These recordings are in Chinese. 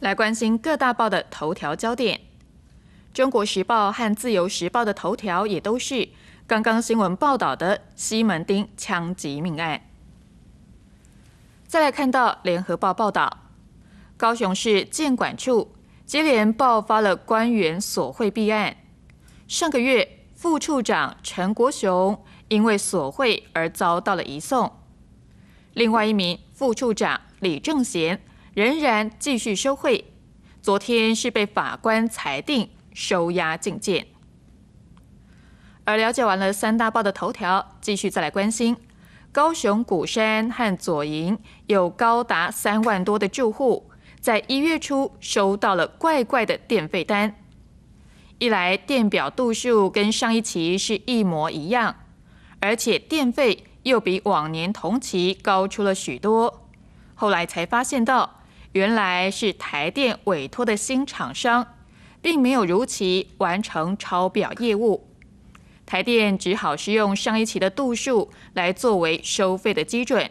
来关心各大报的头条焦点，《中国时报》和《自由时报》的头条也都是刚刚新闻报道的西门町枪击命案。再来看到《联合报》报道，高雄市建管处接连爆发了官员索贿弊案。上个月，副处长陈国雄因为索贿而遭到了移送，另外一名副处长李正贤。仍然继续收汇。昨天是被法官裁定收押禁见。而了解完了三大报的头条，继续再来关心。高雄鼓山和左营有高达三万多的住户，在一月初收到了怪怪的电费单。一来电表度数跟上一期是一模一样，而且电费又比往年同期高出了许多。后来才发现到。原来是台电委托的新厂商，并没有如期完成抄表业务，台电只好是用上一期的度数来作为收费的基准。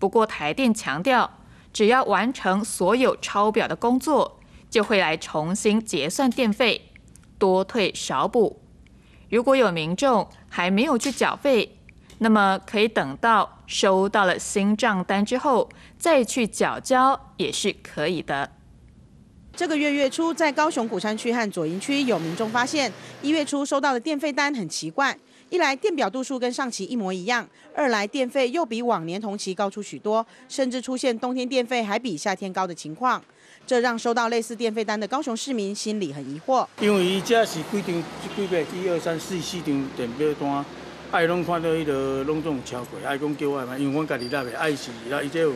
不过台电强调，只要完成所有抄表的工作，就会来重新结算电费，多退少补。如果有民众还没有去缴费，那么可以等到收到了新账单之后再去缴交也是可以的。这个月月初，在高雄古山区和左营区有民众发现，一月初收到的电费单很奇怪：一来电表度数跟上期一模一样；二来电费又比往年同期高出许多，甚至出现冬天电费还比夏天高的情况。这让收到类似电费单的高雄市民心里很疑惑。因为伊这是规定，规几一二三四四张电表单。爱拢看到伊个拢总超过，爱讲叫我买，因为我家己拉袂，爱是拉伊只有有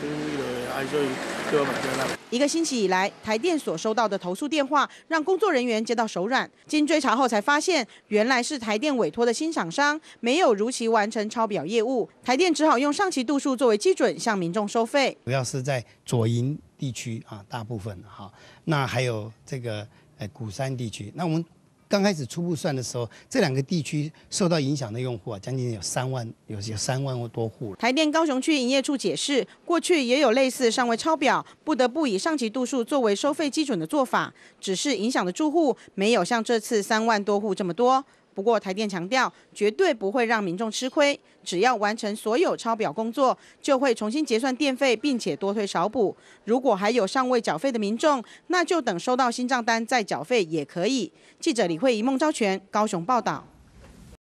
伊个爱所以叫我买起来。一个星期以来，台电所收到的投诉电话，让工作人员接到手软。经追查后，才发现原来是台电委托的新厂商没有如期完成抄表业务，台电只好用上期度数作为基准向民众收费。主要是在左营地区啊，大部分哈，那还有这个呃古山地区，那我们。刚开始初步算的时候，这两个地区受到影响的用户啊，将近有三万，有有三万多户台电高雄区营业处解释，过去也有类似尚未超表，不得不以上级度数作为收费基准的做法，只是影响的住户没有像这次三万多户这么多。不过台电强调，绝对不会让民众吃亏。只要完成所有抄表工作，就会重新结算电费，并且多退少补。如果还有尚未缴费的民众，那就等收到新账单再缴费也可以。记者李慧仪、孟昭全，高雄报道。